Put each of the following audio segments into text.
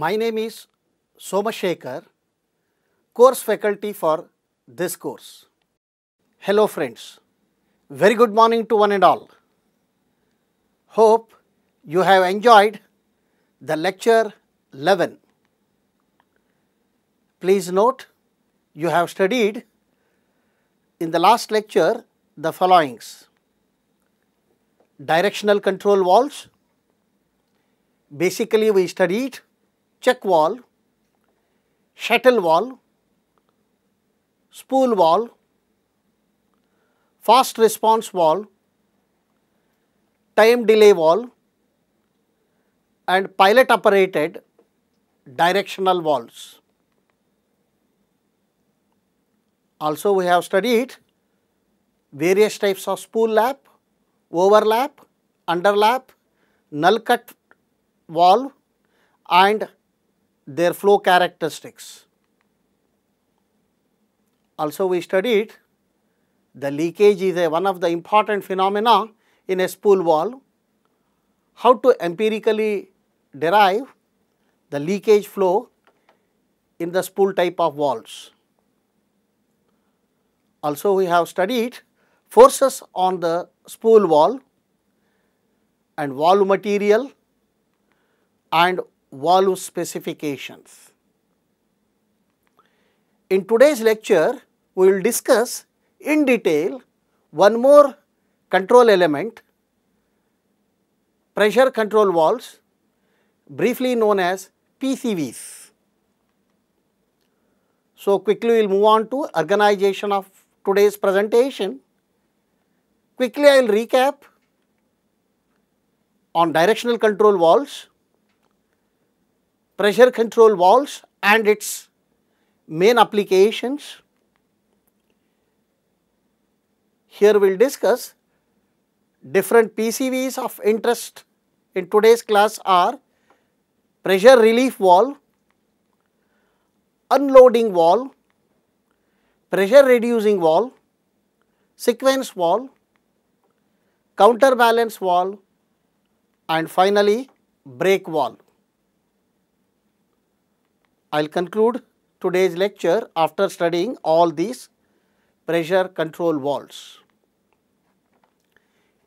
My name is Somashekhar, course faculty for this course. Hello friends, very good morning to one and all. Hope you have enjoyed the lecture 11. Please note you have studied in the last lecture the followings directional control valves. Basically, we studied check valve, shuttle valve, spool valve, fast response valve, time delay valve and pilot operated directional valves. Also we have studied various types of spool lap, overlap, underlap, null cut valve and their flow characteristics. Also we studied the leakage is a, one of the important phenomena in a spool wall. How to empirically derive the leakage flow in the spool type of walls? Also we have studied forces on the spool wall and wall material and valve specifications. In today's lecture, we will discuss in detail one more control element, pressure control valves, briefly known as PCVs. So, quickly we will move on to organization of today's presentation. Quickly I will recap on directional control valves, pressure control valves and its main applications. Here we will discuss different PCVs of interest in today's class are pressure relief valve, unloading valve, pressure reducing valve, sequence valve, counterbalance valve and finally brake valve. I will conclude today's lecture after studying all these pressure control valves.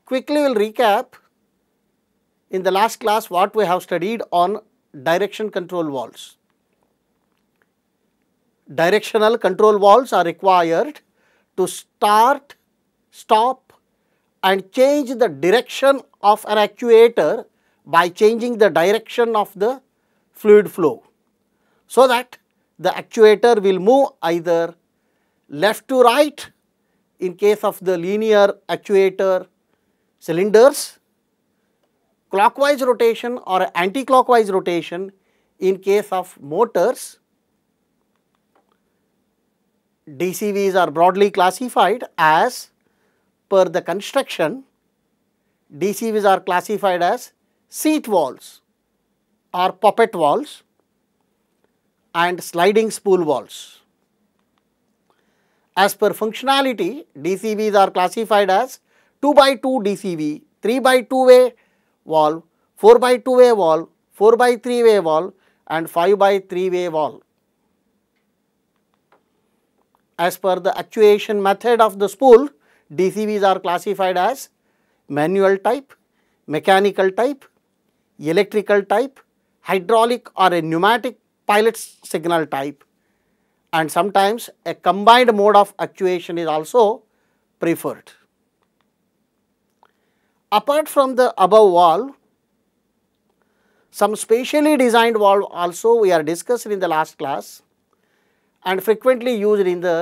Quickly we will recap in the last class what we have studied on direction control valves. Directional control valves are required to start, stop and change the direction of an actuator by changing the direction of the fluid flow so that the actuator will move either left to right in case of the linear actuator cylinders, clockwise rotation or anti-clockwise rotation in case of motors. DCVs are broadly classified as per the construction, DCVs are classified as seat walls or puppet walls and sliding spool walls. As per functionality, DCVs are classified as 2 by 2 DCV, 3 by 2 way valve, 4 by 2 way valve, 4 by 3 way valve and 5 by 3 way valve. As per the actuation method of the spool, DCVs are classified as manual type, mechanical type, electrical type, hydraulic or a pneumatic pilot signal type and sometimes a combined mode of actuation is also preferred. Apart from the above valve, some specially designed valve also we are discussed in the last class and frequently used in the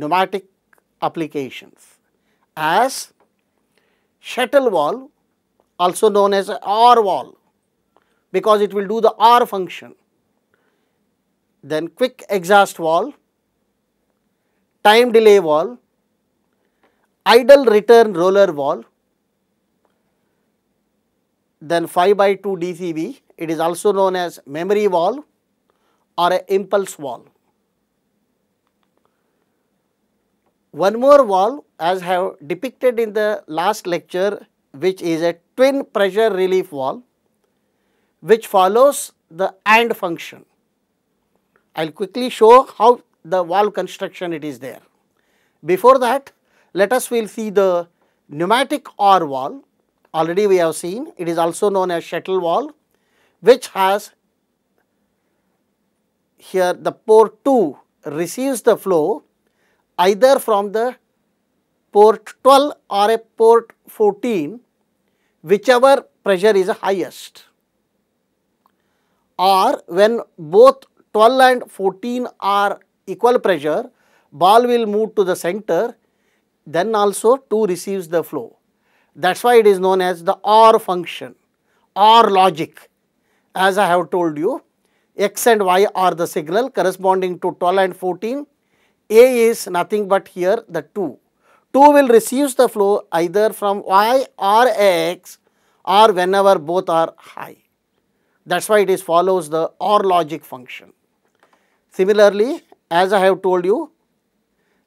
pneumatic applications as shuttle valve also known as R valve because it will do the R function then quick exhaust valve, time delay valve, idle return roller valve, then 5 by 2 DCB. it is also known as memory valve or a impulse valve. One more valve as have depicted in the last lecture which is a twin pressure relief valve which follows the AND function. I will quickly show how the valve construction it is there. Before that, let us will see the pneumatic R valve already we have seen it is also known as shuttle valve which has here the port 2 receives the flow either from the port 12 or a port 14 whichever pressure is highest or when both 12 and 14 are equal pressure, ball will move to the center, then also 2 receives the flow. That is why it is known as the OR function, OR logic. As I have told you, x and y are the signal corresponding to 12 and 14. A is nothing but here the 2. 2 will receive the flow either from y or x or whenever both are high. That is why it is follows the OR logic function. Similarly, as I have told you,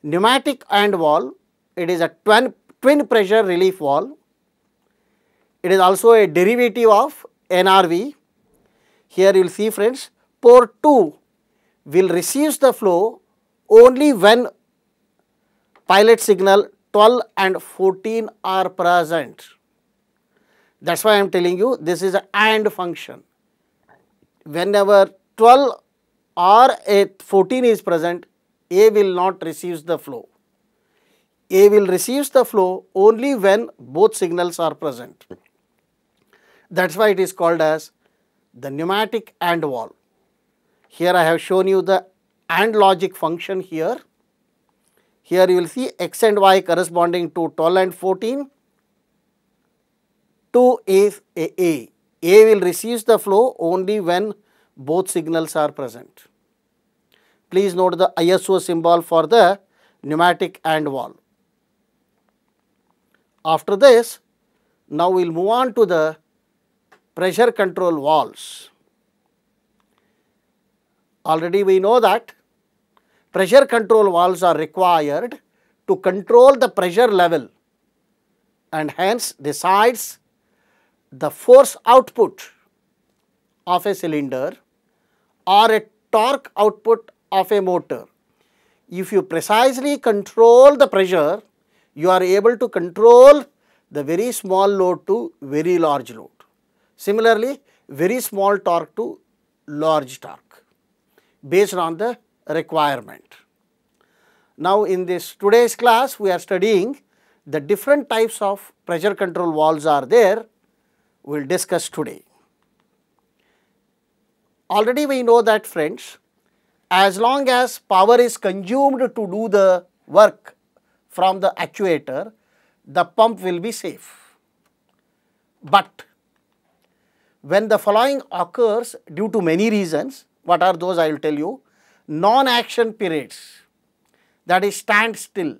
pneumatic and valve, it is a twin, twin pressure relief valve. It is also a derivative of NRV. Here you will see friends, port 2 will receive the flow only when pilot signal 12 and 14 are present. That is why I am telling you this is a AND function. Whenever 12 or a 14 is present, A will not receive the flow. A will receive the flow only when both signals are present. That is why it is called as the pneumatic AND wall. Here I have shown you the AND logic function here. Here you will see x and y corresponding to 12 and 14. 2 is a A. A will receive the flow only when both signals are present. Please note the ISO symbol for the pneumatic and valve. After this, now we will move on to the pressure control valves. Already we know that pressure control valves are required to control the pressure level and hence decides the force output of a cylinder or a torque output of a motor. If you precisely control the pressure, you are able to control the very small load to very large load. Similarly, very small torque to large torque based on the requirement. Now, in this today's class, we are studying the different types of pressure control valves are there, we will discuss today already we know that friends, as long as power is consumed to do the work from the actuator, the pump will be safe. But when the following occurs due to many reasons, what are those I will tell you, non-action periods that is standstill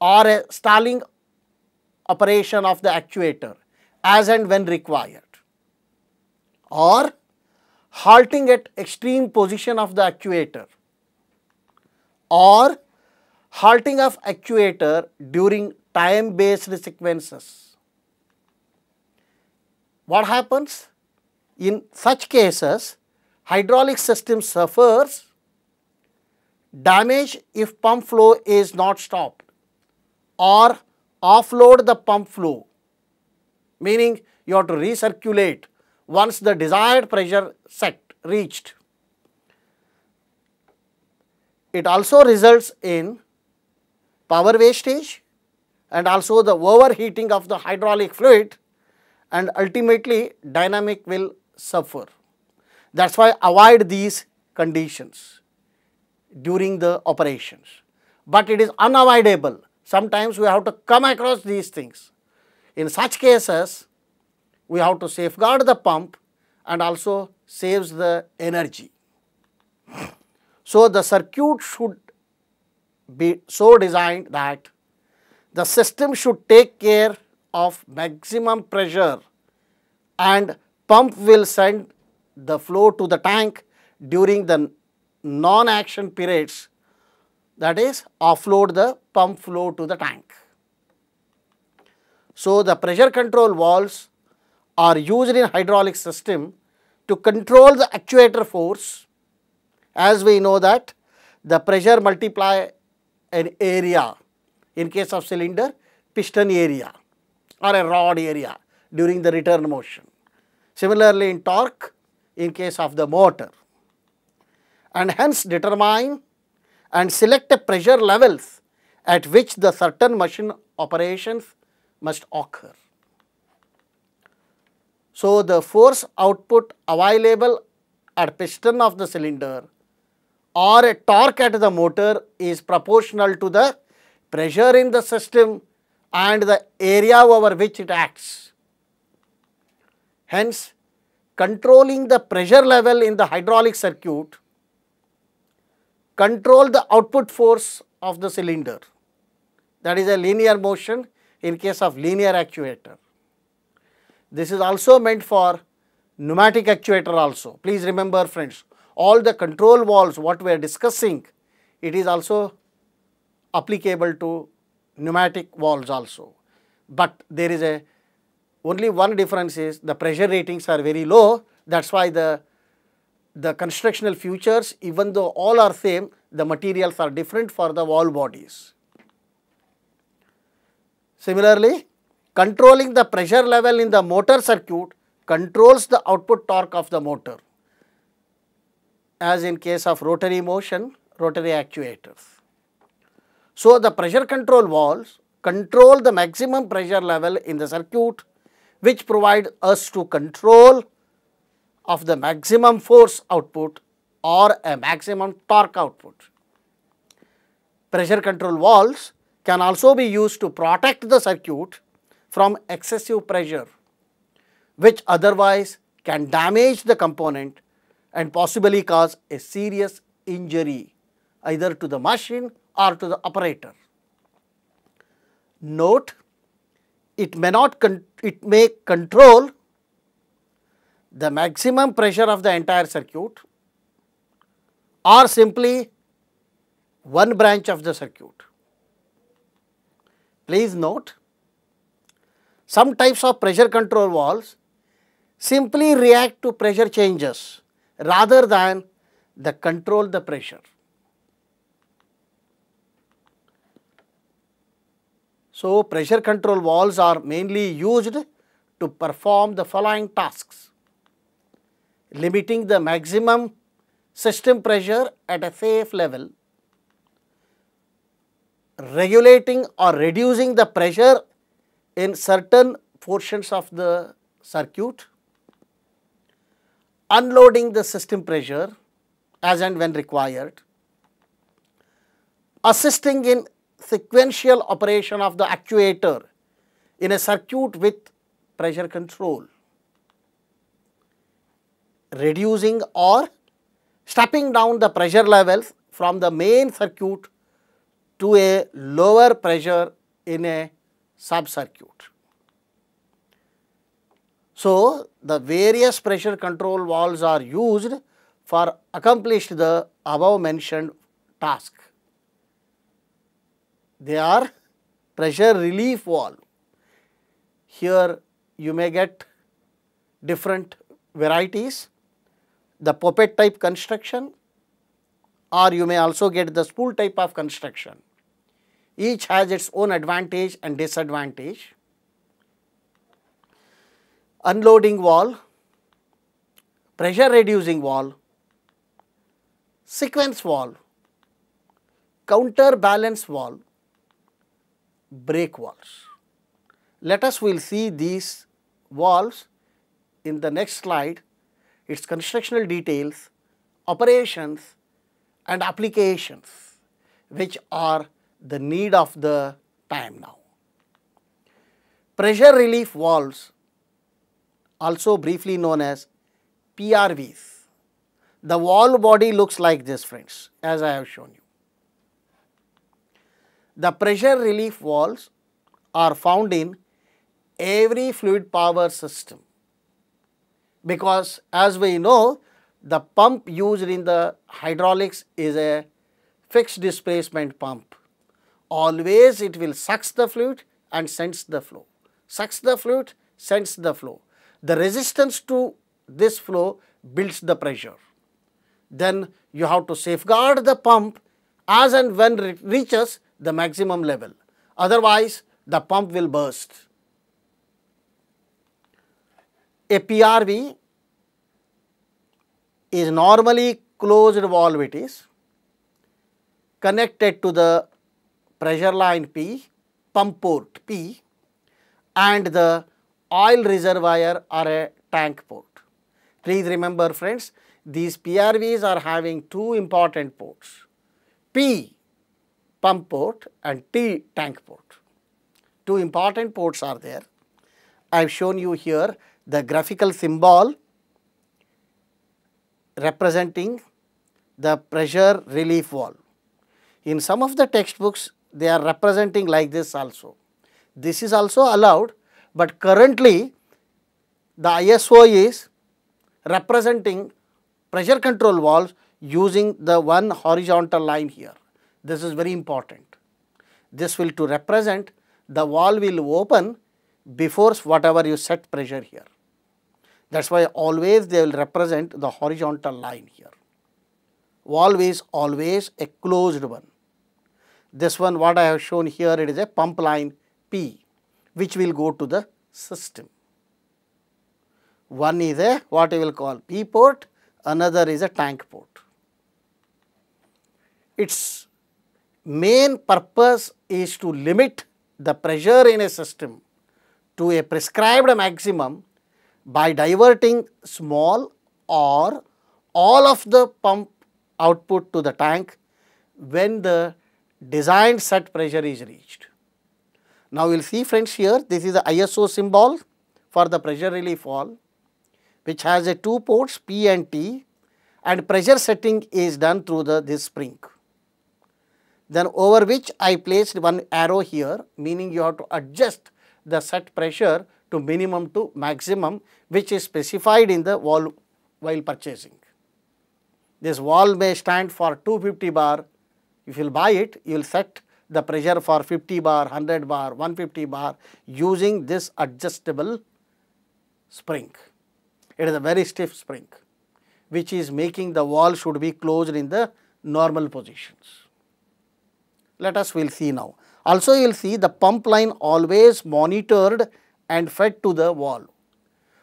or a stalling operation of the actuator as and when required or halting at extreme position of the actuator or halting of actuator during time based sequences. What happens? In such cases, hydraulic system suffers damage if pump flow is not stopped or offload the pump flow, meaning you have to recirculate once the desired pressure set reached. It also results in power wastage and also the overheating of the hydraulic fluid and ultimately dynamic will suffer. That is why avoid these conditions during the operations. But it is unavoidable. Sometimes we have to come across these things. In such cases, we have to safeguard the pump and also saves the energy. So, the circuit should be so designed that the system should take care of maximum pressure and pump will send the flow to the tank during the non-action periods that is offload the pump flow to the tank. So, the pressure control valves are used in hydraulic system to control the actuator force. As we know that the pressure multiply an area in case of cylinder piston area or a rod area during the return motion. Similarly, in torque in case of the motor and hence determine and select a pressure levels at which the certain machine operations must occur. So, the force output available at piston of the cylinder or a torque at the motor is proportional to the pressure in the system and the area over which it acts. Hence, controlling the pressure level in the hydraulic circuit control the output force of the cylinder that is a linear motion in case of linear actuator. This is also meant for pneumatic actuator also. Please remember friends, all the control valves what we are discussing, it is also applicable to pneumatic valves also. But there is a only one difference is the pressure ratings are very low. That's why the the constructional features, even though all are same, the materials are different for the wall bodies. Similarly, controlling the pressure level in the motor circuit controls the output torque of the motor as in case of rotary motion, rotary actuators. So, the pressure control valves control the maximum pressure level in the circuit which provide us to control of the maximum force output or a maximum torque output. Pressure control valves can also be used to protect the circuit from excessive pressure which otherwise can damage the component and possibly cause a serious injury either to the machine or to the operator. Note, it may not, it may control the maximum pressure of the entire circuit or simply one branch of the circuit. Please note, some types of pressure control valves simply react to pressure changes rather than the control the pressure. So, pressure control valves are mainly used to perform the following tasks. Limiting the maximum system pressure at a safe level, regulating or reducing the pressure in certain portions of the circuit, unloading the system pressure as and when required, assisting in sequential operation of the actuator in a circuit with pressure control, reducing or stepping down the pressure levels from the main circuit to a lower pressure in a Subcircuit. So, the various pressure control valves are used for accomplish the above mentioned task. They are pressure relief valve. Here you may get different varieties, the puppet type construction or you may also get the spool type of construction. Each has its own advantage and disadvantage. Unloading wall, pressure reducing wall, sequence wall, counterbalance wall, break walls. Let us will see these walls in the next slide, its constructional details, operations and applications which are the need of the time now. Pressure relief valves also briefly known as PRVs. The valve body looks like this friends as I have shown you. The pressure relief valves are found in every fluid power system because as we know the pump used in the hydraulics is a fixed displacement pump always it will sucks the fluid and sends the flow. Sucks the fluid, sends the flow. The resistance to this flow builds the pressure. Then you have to safeguard the pump as and when it reaches the maximum level. Otherwise, the pump will burst. A PRV is normally closed valve it is connected to the pressure line P, pump port P and the oil reservoir or a tank port. Please remember friends, these PRVs are having two important ports, P pump port and T tank port. Two important ports are there. I have shown you here the graphical symbol representing the pressure relief valve. In some of the textbooks, they are representing like this also. This is also allowed, but currently the ISO is representing pressure control valves using the one horizontal line here. This is very important. This will to represent the valve will open before whatever you set pressure here. That is why always they will represent the horizontal line here. Valve is always a closed one. This one what I have shown here it is a pump line P which will go to the system. One is a what we will call P port, another is a tank port. Its main purpose is to limit the pressure in a system to a prescribed maximum by diverting small or all of the pump output to the tank when the Designed set pressure is reached. Now, we will see friends here this is the ISO symbol for the pressure relief valve which has a two ports P and T and pressure setting is done through the this spring. Then over which I placed one arrow here meaning you have to adjust the set pressure to minimum to maximum which is specified in the valve while purchasing. This valve may stand for 250 bar if you will buy it, you will set the pressure for 50 bar, 100 bar, 150 bar using this adjustable spring. It is a very stiff spring which is making the wall should be closed in the normal positions. Let us will see now. Also you will see the pump line always monitored and fed to the wall.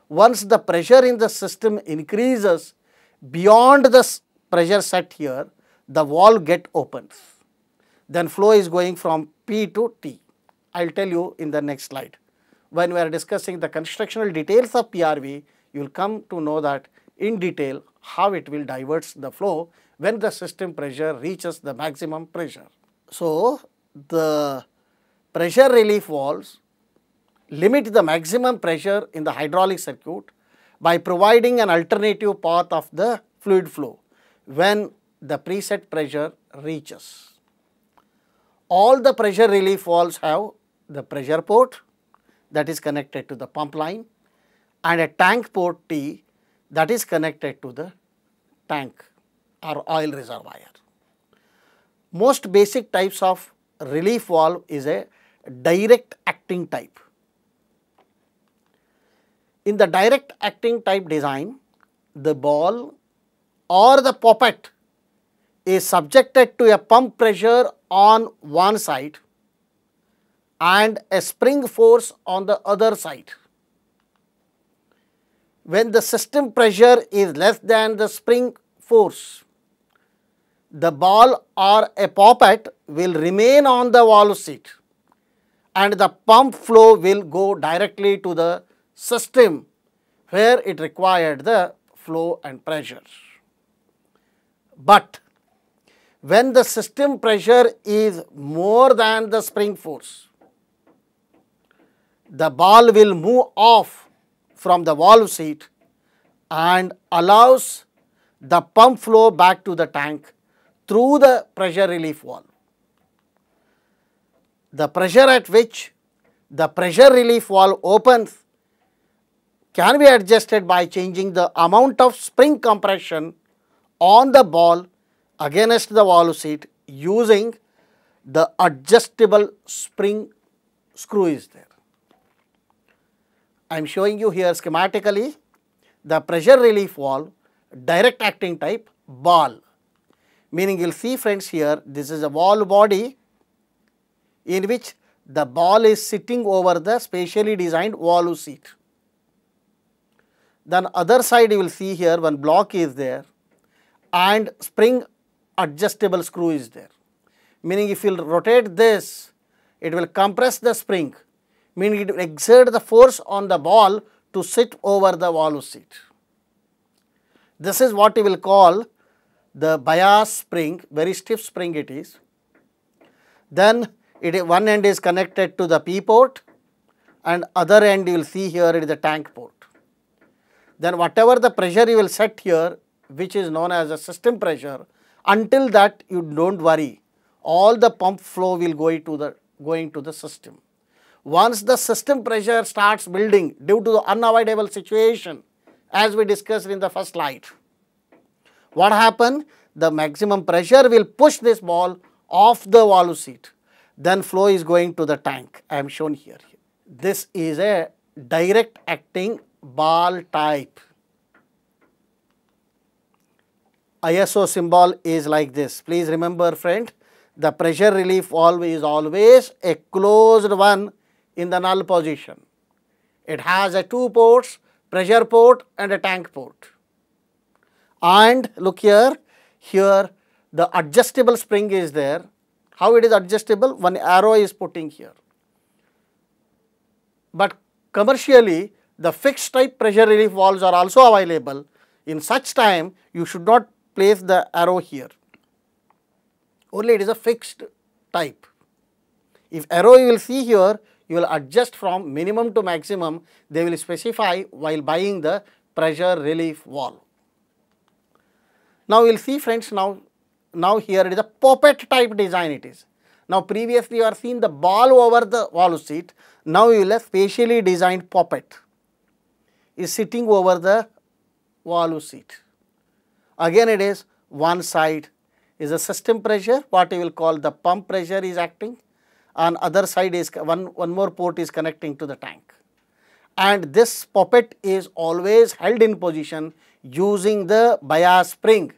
Once the pressure in the system increases beyond the pressure set here, the wall get opens. Then flow is going from P to T. I will tell you in the next slide. When we are discussing the constructional details of PRV, you will come to know that in detail how it will diverts the flow when the system pressure reaches the maximum pressure. So, the pressure relief walls limit the maximum pressure in the hydraulic circuit by providing an alternative path of the fluid flow when the preset pressure reaches. All the pressure relief valves have the pressure port that is connected to the pump line and a tank port T that is connected to the tank or oil reservoir. Most basic types of relief valve is a direct acting type. In the direct acting type design, the ball or the poppet is subjected to a pump pressure on one side and a spring force on the other side. When the system pressure is less than the spring force, the ball or a poppet will remain on the valve seat and the pump flow will go directly to the system where it required the flow and pressure. But when the system pressure is more than the spring force, the ball will move off from the valve seat and allows the pump flow back to the tank through the pressure relief valve. The pressure at which the pressure relief valve opens can be adjusted by changing the amount of spring compression on the ball against the wall seat using the adjustable spring screw is there. I am showing you here schematically the pressure relief valve direct acting type ball meaning you will see friends here this is a valve body in which the ball is sitting over the specially designed valve seat. Then other side you will see here one block is there and spring adjustable screw is there. Meaning if you rotate this, it will compress the spring, meaning it will exert the force on the ball to sit over the valve seat. This is what we will call the bias spring, very stiff spring it is. Then it one end is connected to the P port and other end you will see here it is the tank port. Then whatever the pressure you will set here which is known as a system pressure until that you don't worry, all the pump flow will go to the, going to the system. Once the system pressure starts building due to the unavoidable situation, as we discussed in the first slide, what happened? The maximum pressure will push this ball off the valve seat. Then flow is going to the tank. I am shown here. This is a direct acting ball type. ISO symbol is like this. Please remember friend, the pressure relief valve is always a closed one in the null position. It has a two ports, pressure port and a tank port. And look here, here the adjustable spring is there. How it is adjustable? One arrow is putting here. But commercially, the fixed type pressure relief valves are also available. In such time, you should not place the arrow here. Only it is a fixed type. If arrow you will see here, you will adjust from minimum to maximum, they will specify while buying the pressure relief wall. Now, you will see friends now, now here it is a poppet type design it is. Now, previously you are seeing the ball over the valve seat, now you will have specially designed poppet is sitting over the valve seat. Again it is one side is a system pressure, what you will call the pump pressure is acting and other side is one, one more port is connecting to the tank. And this poppet is always held in position using the bias spring.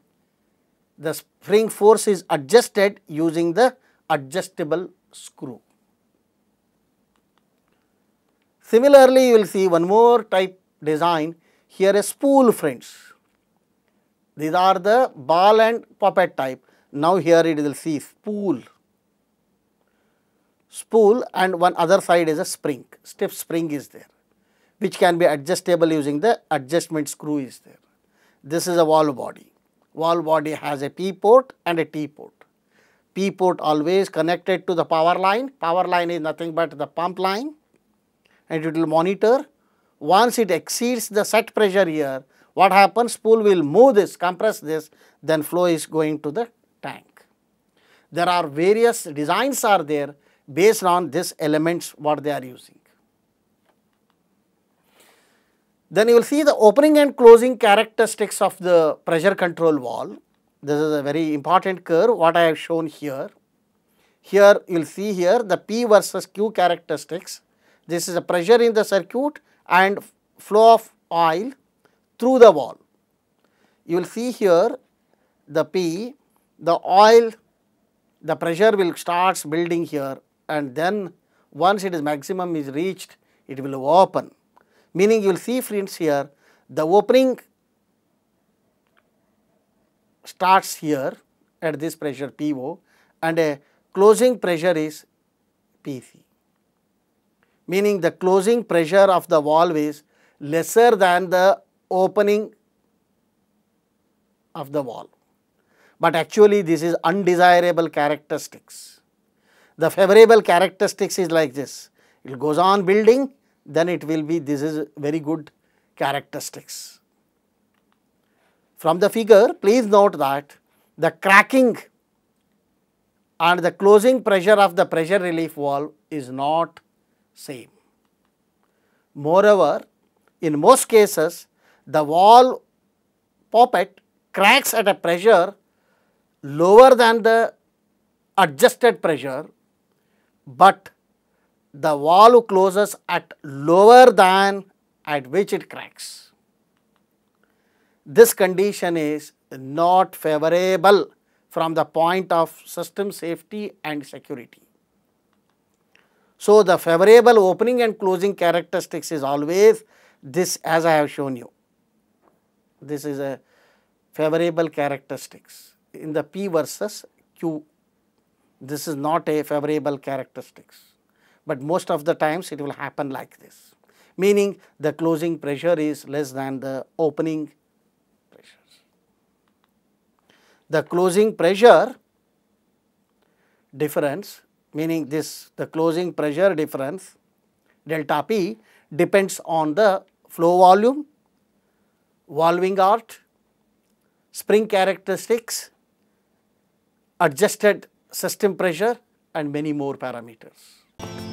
The spring force is adjusted using the adjustable screw. Similarly, you will see one more type design here a spool friends. These are the ball and puppet type. Now, here it will see spool, spool and one other side is a spring, stiff spring is there, which can be adjustable using the adjustment screw is there. This is a wall body. Wall body has a P port and a T port. P port always connected to the power line. Power line is nothing but the pump line and it will monitor. Once it exceeds the set pressure here, what happens? Spool will move this, compress this, then flow is going to the tank. There are various designs are there based on these elements what they are using. Then you will see the opening and closing characteristics of the pressure control valve. This is a very important curve what I have shown here. Here you will see here the P versus Q characteristics. This is the pressure in the circuit and flow of oil through the wall. You will see here the P, the oil, the pressure will starts building here and then once it is maximum is reached, it will open. Meaning you will see friends here, the opening starts here at this pressure PO and a closing pressure is PC. Meaning the closing pressure of the valve is lesser than the opening of the wall. But actually this is undesirable characteristics. The favorable characteristics is like this. It goes on building, then it will be this is very good characteristics. From the figure, please note that the cracking and the closing pressure of the pressure relief valve is not same. Moreover, in most cases, the wall poppet cracks at a pressure lower than the adjusted pressure, but the wall closes at lower than at which it cracks. This condition is not favorable from the point of system safety and security. So, the favorable opening and closing characteristics is always this as I have shown you this is a favorable characteristics in the P versus Q. This is not a favorable characteristics, but most of the times it will happen like this, meaning the closing pressure is less than the opening pressures. The closing pressure difference, meaning this the closing pressure difference delta P depends on the flow volume valving art, spring characteristics, adjusted system pressure and many more parameters.